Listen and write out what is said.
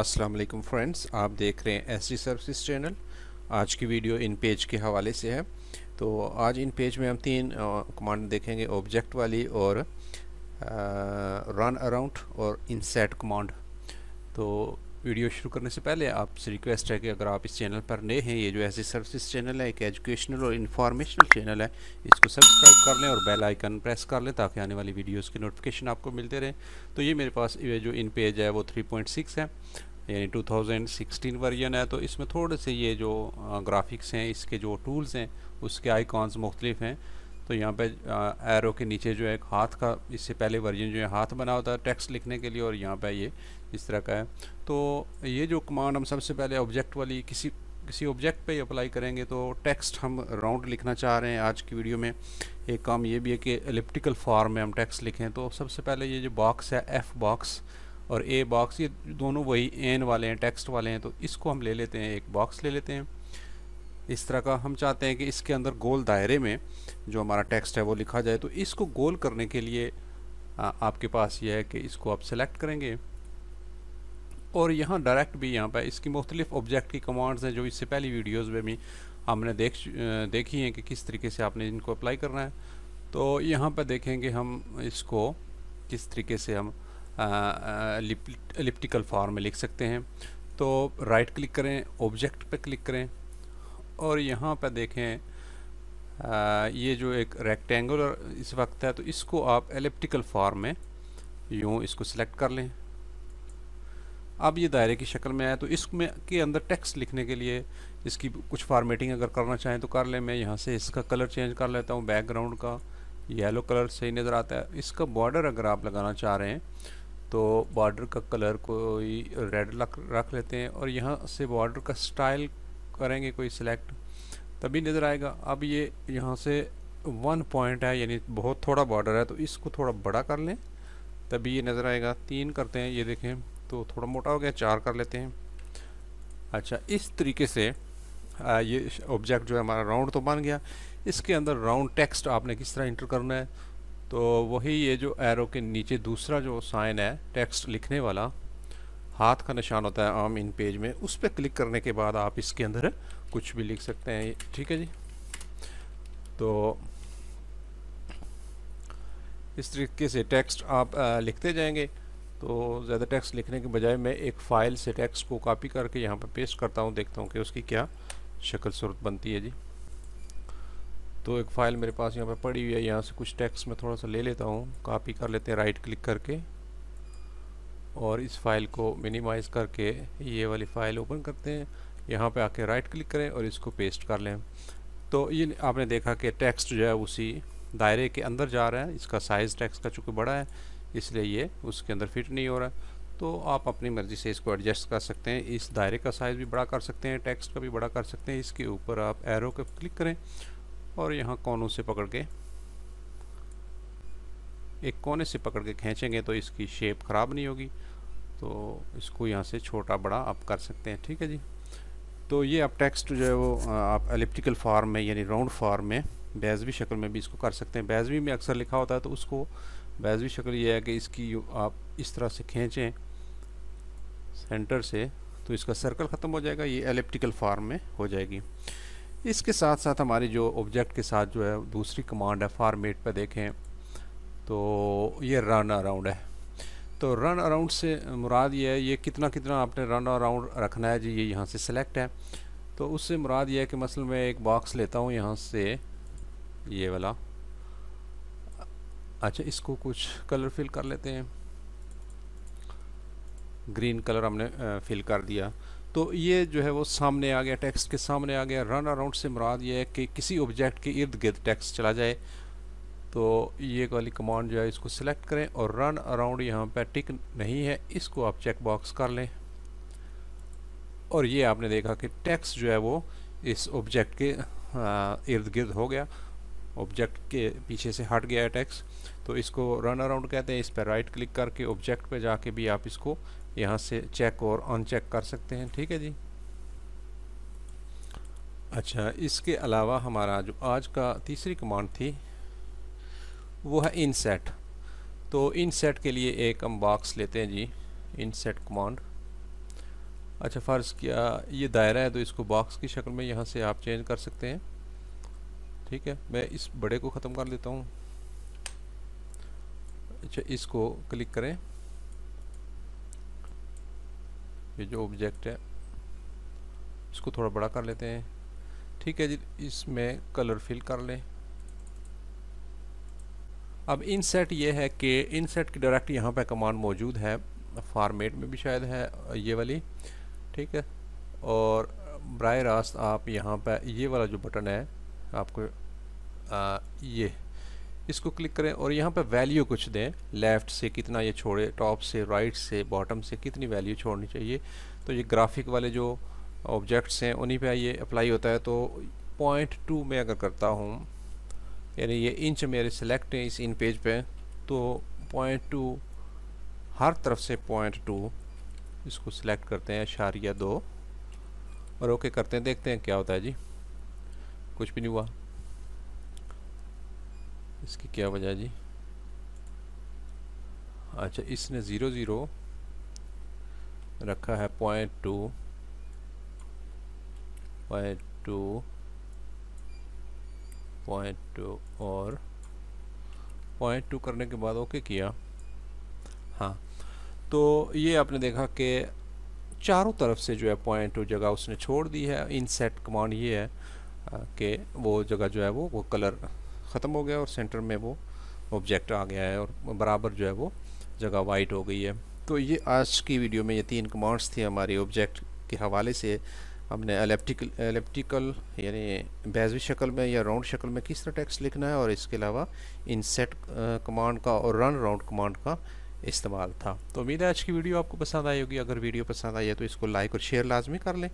अस्सलाम वालेकुम फ्रेंड्स आप देख रहे हैं एस डी सर्विस चैनल आज की वीडियो इन पेज के हवाले से है तो आज इन पेज में हम तीन कमांड देखेंगे ऑब्जेक्ट वाली और रन अराउंड और इनसेट कमांड तो वीडियो शुरू करने से पहले आपसे रिक्वेस्ट है कि अगर आप इस चैनल पर नए हैं ये जो ऐसे सर्विस चैनल है एक एजुकेशनल और इन्फॉर्मेशनल चैनल है इसको सब्सक्राइब कर लें और बेल आइकन प्रेस कर लें ताकि आने वाली वीडियोस की नोटिफिकेशन आपको मिलते रहें तो ये मेरे पास ये जो इन पेज है वो 3.6 है यानी 2016 वर्जन है तो इसमें थोड़े से ये जो ग्राफिक्स हैं इसके जो टूल्स हैं उसके आइकॉन्स मुख्तलिफ हैं तो यहाँ पे एरो के नीचे जो है हाथ का इससे पहले वर्जन जो है हाथ बना होता है टेक्स्ट लिखने के लिए और यहाँ पे ये इस तरह का है तो ये जो कमांड हम सबसे पहले ऑब्जेक्ट वाली किसी किसी ऑब्जेक्ट पे अप्लाई करेंगे तो टेक्स्ट हम राउंड लिखना चाह रहे हैं आज की वीडियो में एक काम ये भी है कि एलिप्टिकल फॉर्म में हम टेक्स्ट लिखें तो सबसे पहले ये जो बॉक्स है एफ़ बॉक्स और ए बॉक्स ये दोनों वही एन वाले हैं टेक्स्ट वाले हैं तो इसको हम ले लेते हैं एक बॉक्स ले लेते हैं इस तरह का हम चाहते हैं कि इसके अंदर गोल दायरे में जो हमारा टेक्स्ट है वो लिखा जाए तो इसको गोल करने के लिए आ, आपके पास यह है कि इसको आप सेलेक्ट करेंगे और यहाँ डायरेक्ट भी यहाँ पर इसकी मुख्तलिफ ऑब्जेक्ट की कमांड्स हैं जो इससे पहली वीडियोज़ में भी हमने देख देखी हैं कि किस तरीके से आपने इनको अप्लाई करना है तो यहाँ पर देखेंगे हम इसको किस तरीके से हम एलिप्टिकल फॉर्म में लिख सकते हैं तो राइट क्लिक करें ऑब्जेक्ट पर क्लिक करें और यहाँ पर देखें आ, ये जो एक रेक्टेंगुलर इस वक्त है तो इसको आप एलिप्टिकल फॉर्म में यूँ इसको सिलेक्ट कर लें अब ये दायरे की शक्ल में आया तो इसमें के अंदर टेक्स्ट लिखने के लिए इसकी कुछ फार्मेटिंग अगर करना चाहें तो कर लें मैं यहाँ से इसका कलर चेंज कर लेता हूँ बैकग्राउंड का येलो कलर सही नज़र आता है इसका बॉर्डर अगर आप लगाना चाह रहे हैं तो बॉर्डर का कलर कोई रेड रख लेते हैं और यहाँ से बॉर्डर का स्टाइल करेंगे कोई सिलेक्ट तभी नज़र आएगा अब ये यहाँ से वन पॉइंट है यानी बहुत थोड़ा बॉर्डर है तो इसको थोड़ा बड़ा कर लें तभी ये नज़र आएगा तीन करते हैं ये देखें तो थोड़ा मोटा हो गया चार कर लेते हैं अच्छा इस तरीके से आ, ये ऑब्जेक्ट जो है हमारा राउंड तो बन गया इसके अंदर राउंड टेक्स्ट आपने किस तरह इंटर करना है तो वही ये जो एरो के नीचे दूसरा जो साइन है टेक्स्ट लिखने वाला हाथ का निशान होता है आम इन पेज में उस पर क्लिक करने के बाद आप इसके अंदर कुछ भी लिख सकते हैं ठीक है जी तो इस तरीके से टेक्स्ट आप लिखते जाएंगे तो ज़्यादा टेक्स्ट लिखने के बजाय मैं एक फ़ाइल से टेक्स्ट को कॉपी करके यहाँ पर पेस्ट करता हूँ देखता हूँ कि उसकी क्या शक्ल सूरत बनती है जी तो एक फ़ाइल मेरे पास यहाँ पर पड़ी हुई है यहाँ से कुछ टेक्स्ट मैं थोड़ा सा ले लेता हूँ कॉपी कर लेते हैं राइट क्लिक करके और इस फाइल को मिनिमाइज़ करके ये वाली फ़ाइल ओपन करते हैं यहाँ पे आके राइट क्लिक करें और इसको पेस्ट कर लें तो ये आपने देखा कि टेक्स्ट जो है उसी दायरे के अंदर जा रहा है इसका साइज़ टेक्स्ट का चूँकि बड़ा है इसलिए ये उसके अंदर फिट नहीं हो रहा है तो आप अपनी मर्ज़ी से इसको एडजस्ट कर सकते हैं इस दायरे का साइज़ भी बड़ा कर सकते हैं टेक्स्ट का भी बड़ा कर सकते हैं इसके ऊपर आप एरो को क्लिक करें और यहाँ कौनों से पकड़ के एक कोने से पकड़ के खींचेंगे तो इसकी शेप ख़राब नहीं होगी तो इसको यहाँ से छोटा बड़ा आप कर सकते हैं ठीक है जी तो ये आप टेक्स्ट जो है वो आप एलिप्टिकल फार्म में यानी राउंड फार्म में बैजवी शक्ल में भी इसको कर सकते हैं बैजवी में अक्सर लिखा होता है तो उसको बैजवी शक्ल ये है कि इसकी आप इस तरह से खींचें सेंटर से तो इसका सर्कल ख़त्म हो जाएगा ये एलिप्टिकल फार्म में हो जाएगी इसके साथ साथ हमारी जो ऑब्जेक्ट के साथ जो है दूसरी कमांड है फार्मेट पर देखें तो ये रन अराउंड है तो रन अराउंड से मुराद ये है ये कितना कितना आपने रन अराउंड रखना है जी ये यहाँ से सिलेक्ट है तो उससे मुराद ये है कि मसल मैं एक बॉक्स लेता हूँ यहाँ से ये वाला अच्छा इसको कुछ कलर फिल कर लेते हैं ग्रीन कलर हमने फिल कर दिया तो ये जो है वो सामने आ गया टेक्स्ट के सामने आ गया रन अराउंड से मुराद ये है कि किसी ऑब्जेक्ट के इर्द गिर्द टेक्स्ट चला जाए तो ये वाली कमांड जो है इसको सिलेक्ट करें और रन अराउंड यहाँ पर टिक नहीं है इसको आप चेक बॉक्स कर लें और ये आपने देखा कि टैक्स जो है वो इस ऑब्जेक्ट के हाँ, इर्द गिर्द हो गया ऑब्जेक्ट के पीछे से हट गया है टैक्स तो इसको रन अराउंड कहते हैं इस पर राइट क्लिक करके ऑब्जेक्ट पर जाके भी आप इसको यहाँ से चेक और अनचेक कर सकते हैं ठीक है जी अच्छा इसके अलावा हमारा जो आज का तीसरी कमांड थी वो है इनसेट तो इनसेट के लिए एक हम बॉक्स लेते हैं जी इनसेट कमांड अच्छा फ़र्ज़ किया ये दायरा है तो इसको बॉक्स की शक्ल में यहाँ से आप चेंज कर सकते हैं ठीक है मैं इस बड़े को ख़त्म कर लेता हूँ अच्छा इसको क्लिक करें ये जो ऑब्जेक्ट है इसको थोड़ा बड़ा कर लेते हैं ठीक है जी इसमें कलर फिल कर लें अब इनसेट ये है कि इनसेट की डायरेक्ट यहाँ पे कमांड मौजूद है फॉर्मेट में भी शायद है ये वाली ठीक है और बर रास्त आप यहाँ पे ये वाला जो बटन है आपको आ, ये इसको क्लिक करें और यहाँ पे वैल्यू कुछ दें लेफ़्ट से कितना ये छोड़े टॉप से राइट से बॉटम से कितनी वैल्यू छोड़नी चाहिए तो ये ग्राफिक वाले जो ऑब्जेक्ट्स हैं उन्हीं पर ये अप्लाई होता है तो पॉइंट टू में अगर करता हूँ यानी ये इंच मेरे सेलेक्ट हैं इस इन पेज पे तो पॉइंट टू हर तरफ से पॉइंट टू इसको सिलेक्ट करते हैं अशारिया दो और ओके करते हैं देखते हैं क्या होता है जी कुछ भी नहीं हुआ इसकी क्या वजह जी अच्छा इसने ज़ीरो ज़ीरो रखा है point two point two point two और पॉइंट टू करने के बाद ओके किया हाँ तो ये आपने देखा कि चारों तरफ से जो है पॉइंट टू जगह उसने छोड़ दी है इन सेट कमांड ये है कि वो जगह जो है वो वो कलर ख़त्म हो गया और सेंटर में वो ऑब्जेक्ट आ गया है और बराबर जो है वो जगह वाइट हो गई है तो ये आज की वीडियो में ये तीन कमांड्स थी हमारी ऑब्जेक्ट के हवाले से हमने एलेप्टिकल एलेप्टिकल यानी बैजवी शक्ल में या राउंड शक्ल में किस तरह टेक्स्ट लिखना है और इसके अलावा इनसेट कमांड का और रन राउंड कमांड का इस्तेमाल था तो उम्मीद है आज की वीडियो आपको पसंद आई होगी अगर वीडियो पसंद आई है तो इसको लाइक और शेयर लाजमी कर लें